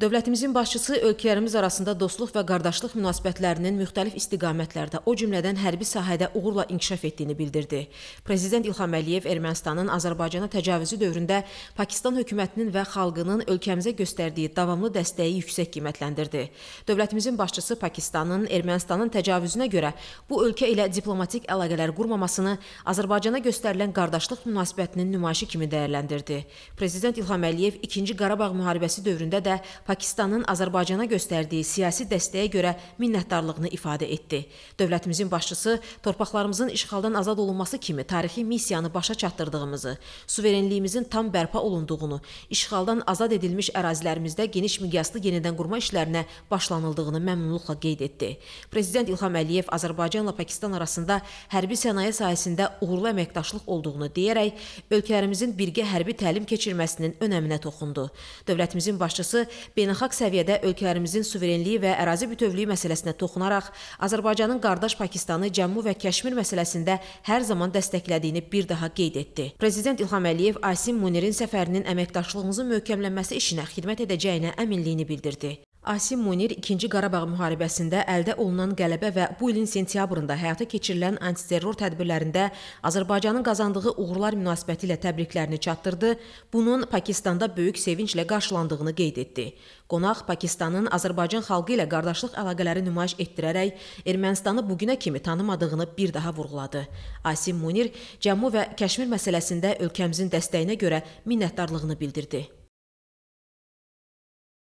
Dövlətimizin başçısı ölkələrimiz arasında dostluq və qardaşlıq münasibətlərinin müxtəlif istiqamətlərdə, o cümlədən hərbi sahədə uğurla inkişaf etdiyini bildirdi. Prezident İlham Əliyev Ermənistanın Azərbaycana təcavüzü dövründə Pakistan hökumətinin və xalqının ölkəmizə göstərdiyi davamlı dəstəyi yüksək qiymətləndirdi. Dövlətimizin başçısı Pakistanın Ermənistanın təcavüzünə görə bu ölkə ilə diplomatik əlaqələr qurmamasını Azərbaycana göstərilən qardaşlıq münasibətinin nümayişi kimi dəyərləndirdi. Prezident İlham Əliyev 2-ci Qarabağ müharibəsi dövründə də Pakistanın Azərbaycana göstərdiyi siyasi dəstəyə görə minnətdarlığını ifadə etdi. Dövlətimizin başçısı torpaqlarımızın işğaldan azad olunması kimi tarixi missiyanı başa çatdırdığımızı, suverenliyimizin tam bərpa olunduğunu, işğaldan azad edilmiş ərazilərimizdə geniş miqyaslı yenidən qurma işlərinə başlanıldığını məmnunluqla qeyd etdi. Prezident İlham Əliyev Azərbaycanla Pakistan arasında hərbi sənaye sahəsində uğurlu əməkdaşlıq olduğunu deyərək, ölkələrimizin birgə hərbi təlim keçirməsinin önəminə toxundu. Dövlətimizin başçısı beynəlxalq səviyyədə ölkələrimizin suverenliyi və ərazi bütövlüyü məsələsinə toxunaraq Azərbaycanın qardaş Pakistanı Cəmmu və Kəşmir məsələsində hər zaman dəstəklədiyini bir daha qeyd etdi. Prezident İlham Əliyev Asim Munirin səfərinin əməkdaşlığımızın möhkəmlənməsi işinə xidmət edəcəyinə əminliyini bildirdi. Asim Munir 2-ci Qarabağ müharibəsində əldə olunan qələbə və bu ilin sentyabrında həyata keçirilən antiterror tədbirlərində Azərbaycanın qazandığı uğurlar münasibətilə təbriklərini çatdırdı. Bunun Pakistanda böyük sevinclə qarşılandığını qeyd etdi. Qonaq Pakistanın Azərbaycan xalqı ilə qardaşlıq əlaqələri nümayiş etdirərək Ermənistanı bu günə kimi tanımadığını bir daha vurğuladı. Asim Munir Cəmmu və Kəşmir məsələsində ölkəmizin dəstəyinə görə minnətdarlığını bildirdi.